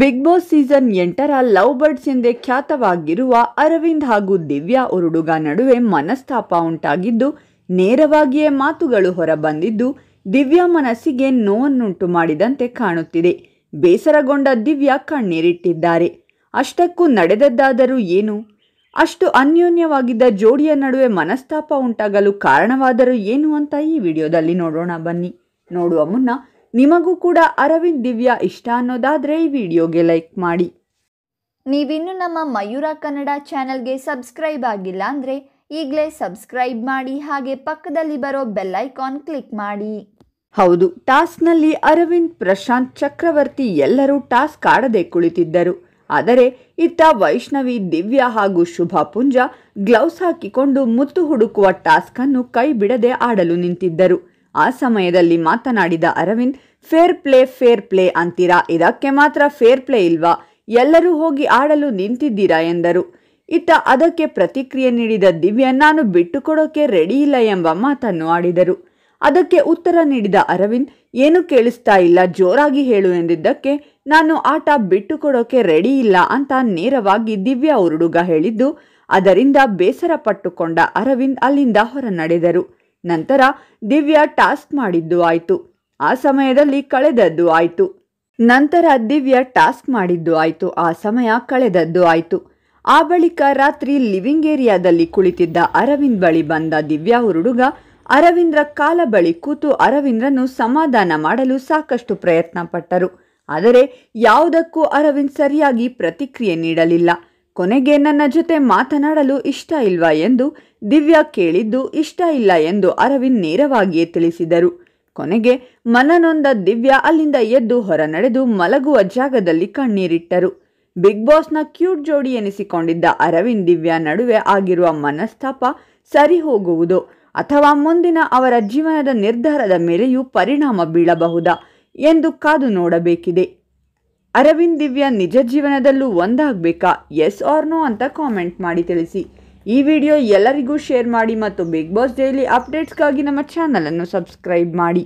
big Boss season ಎಂಟರ love birds ಎಂದೇ ಖ್ಯಾತವಾಗಿರುವ ಅರವಿಂದ್ ಹಾಗೂ ದಿವ್ಯಾ ಉರುಡುಗ ನಡುವೆ ಮನಸ್ತಾಪ ಉಂಟಾಗಿದ್ದು ನೇರವಾಗಿಯೇ ಮಾತುಗಳು ಹೊರಬಂದಿದ್ದು ದಿವ್ಯಾ ಮನಸ್ಸಿಗೆ ನೋವನ್ನುಂಟು ಮಾಡಿದಂತೆ ಕಾಣುತ್ತಿದೆ ಬೇಸರಗೊಂಡ ದಿವ್ಯಾ ಕಣ್ಣೀರಿಟ್ಟಿದ್ದಾರೆ ಅಷ್ಟಕ್ಕೂ ನಡೆದದ್ದಾದರೂ ಏನು ಅಷ್ಟು ಅನ್ಯೋನ್ಯವಾಗಿದ್ದ ಜೋಡಿಯ ನಡುವೆ ಮನಸ್ತಾಪ ಉಂಟಾಗಲು ಕಾರಣವಾದರೂ ಏನು ಅಂತ ಈ ವಿಡಿಯೋದಲ್ಲಿ ನೋಡೋಣ ಬನ್ನಿ ನೋಡುವ ಮುನ್ನ ನಿಮಗೂ ಕೂಡ ಅರವಿಂದ್ ದಿವ್ಯಾ ಇಷ್ಟ ಅನ್ನೋದಾದರೆ ಈ ವಿಡಿಯೋಗೆ ಲೈಕ್ ಮಾಡಿ ನೀವಿನ್ನು ನಮ್ಮ ಮಯೂರ ಕನ್ನಡ ಚಾನೆಲ್ಗೆ ಸಬ್ಸ್ಕ್ರೈಬ್ ಆಗಿಲ್ಲ ಅಂದರೆ ಈಗಲೇ ಸಬ್ಸ್ಕ್ರೈಬ್ ಮಾಡಿ ಹಾಗೆ ಪಕ್ಕದಲ್ಲಿ ಬರೋ ಬೆಲ್ಲೈಕಾನ್ ಕ್ಲಿಕ್ ಮಾಡಿ ಹೌದು ಟಾಸ್ಕ್ನಲ್ಲಿ ಅರವಿಂದ್ ಪ್ರಶಾಂತ್ ಚಕ್ರವರ್ತಿ ಎಲ್ಲರೂ ಟಾಸ್ಕ್ ಆಡದೆ ಕುಳಿತಿದ್ದರು ಆದರೆ ಇತ್ತ ವೈಷ್ಣವಿ ದಿವ್ಯಾ ಹಾಗೂ ಶುಭಾ ಪುಂಜ ಗ್ಲೌಸ್ ಹಾಕಿಕೊಂಡು ಮುತ್ತು ಹುಡುಕುವ ಟಾಸ್ಕನ್ನು ಕೈ ಬಿಡದೆ ಆಡಲು ನಿಂತಿದ್ದರು ಆ ಸಮಯದಲ್ಲಿ ಮಾತನಾಡಿದ Aravind fair play fair play ಅಂತೀರಾ ಇದಕ್ಕೆ ಮಾತ್ರ ಫೇರ್ ಪ್ಲೇ ಇಲ್ವಾ ಎಲ್ಲರೂ ಹೋಗಿ ಆಡಲು ನಿಂತಿದ್ದೀರಾ ಎಂದರು ಇತ್ತ ಅದಕ್ಕೆ ಪ್ರತಿಕ್ರಿಯೆ ನೀಡಿದ ದಿವ್ಯ ನಾನು ಬಿಟ್ಟುಕೊಡೋಕೆ ರೆಡಿ ಇಲ್ಲ ಎಂಬ ಮಾತನ್ನು ಆಡಿದರು ಅದಕ್ಕೆ ಉತ್ತರ ನೀಡಿದ ಅರವಿಂದ್ ಏನು ಕೇಳಿಸ್ತಾ ಇಲ್ಲ ಜೋರಾಗಿ ಹೇಳು ಎಂದಿದ್ದಕ್ಕೆ ನಾನು ಆಟ ಬಿಟ್ಟುಕೊಡೋಕೆ ರೆಡಿ ಇಲ್ಲ ಅಂತ ನೇರವಾಗಿ ದಿವ್ಯಾ ಉರುಡುಗ ಹೇಳಿದ್ದು ಅದರಿಂದ ಬೇಸರ ಪಟ್ಟುಕೊಂಡ ಅರವಿಂದ್ ಅಲ್ಲಿಂದ ಹೊರನಡೆದರು ನಂತರ ದಿವ್ಯಾ ಟಾಸ್ಕ್ ಮಾಡಿದ್ದು ಆಯಿತು ಆ ಸಮಯದಲ್ಲಿ ಕಳೆದದ್ದು ಆಯಿತು ನಂತರ ದಿವ್ಯಾ ಟಾಸ್ಕ್ ಮಾಡಿದ್ದು ಆಯಿತು ಆ ಸಮಯ ಕಳೆದದ್ದು ಆಯಿತು ಆ ಬಳಿಕ ರಾತ್ರಿ ಲಿವಿಂಗ್ ಏರಿಯಾದಲ್ಲಿ ಕುಳಿತಿದ್ದ ಅರವಿಂದ್ ಬಳಿ ಬಂದ ದಿವ್ಯಾ ಹುಡುಗ ಅರವಿಂದ್ರ ಕಾಲ ಬಳಿ ಕೂತು ಅರವಿಂದ್ರನ್ನು ಸಮಾಧಾನ ಮಾಡಲು ಸಾಕಷ್ಟು ಪ್ರಯತ್ನ ಪಟ್ಟರು ಆದರೆ ಯಾವುದಕ್ಕೂ ಅರವಿಂದ್ ಸರಿಯಾಗಿ ಪ್ರತಿಕ್ರಿಯೆ ನೀಡಲಿಲ್ಲ ಕೊನೆಗೆ ನನ್ನ ಜೊತೆ ಮಾತನಾಡಲು ಇಷ್ಟ ಇಲ್ವಾ ಎಂದು ದಿವ್ಯಾ ಕೇಳಿದ್ದು ಇಷ್ಟ ಇಲ್ಲ ಎಂದು ಅರವಿಂದ್ ನೇರವಾಗಿಯೇ ತಿಳಿಸಿದರು ಕೊನೆಗೆ ಮನನೊಂದ ದಿವ್ಯಾ ಅಲ್ಲಿಂದ ಎದ್ದು ಹೊರ ನಡೆದು ಮಲಗುವ ಜಾಗದಲ್ಲಿ ಕಣ್ಣೀರಿಟ್ಟರು ಬಿಗ್ ಬಾಸ್ನ ಕ್ಯೂಟ್ ಜೋಡಿ ಎನಿಸಿಕೊಂಡಿದ್ದ ಅರವಿಂದ್ ದಿವ್ಯಾ ನಡುವೆ ಆಗಿರುವ ಮನಸ್ತಾಪ ಸರಿ ಹೋಗುವುದು ಅಥವಾ ಮುಂದಿನ ಅವರ ಜೀವನದ ನಿರ್ಧಾರದ ಮೇಲೆಯೂ ಪರಿಣಾಮ ಬೀಳಬಹುದಾ ಎಂದು ಕಾದು ನೋಡಬೇಕಿದೆ ಅರವಿಂದ್ ದಿವ್ಯ ನಿಜ ಜೀವನದಲ್ಲೂ ಒಂದಾಗಬೇಕಾ ಎಸ್ ಆರ್ ನೋ ಅಂತ ಕಾಮೆಂಟ್ ಮಾಡಿ ತಿಳಿಸಿ ಈ ವಿಡಿಯೋ ಎಲ್ಲರಿಗೂ ಶೇರ್ ಮಾಡಿ ಮತ್ತು ಬಿಗ್ ಬಾಸ್ ಡೈಲಿ ಅಪ್ಡೇಟ್ಸ್ಗಾಗಿ ನಮ್ಮ ಚಾನಲನ್ನು ಸಬ್ಸ್ಕ್ರೈಬ್ ಮಾಡಿ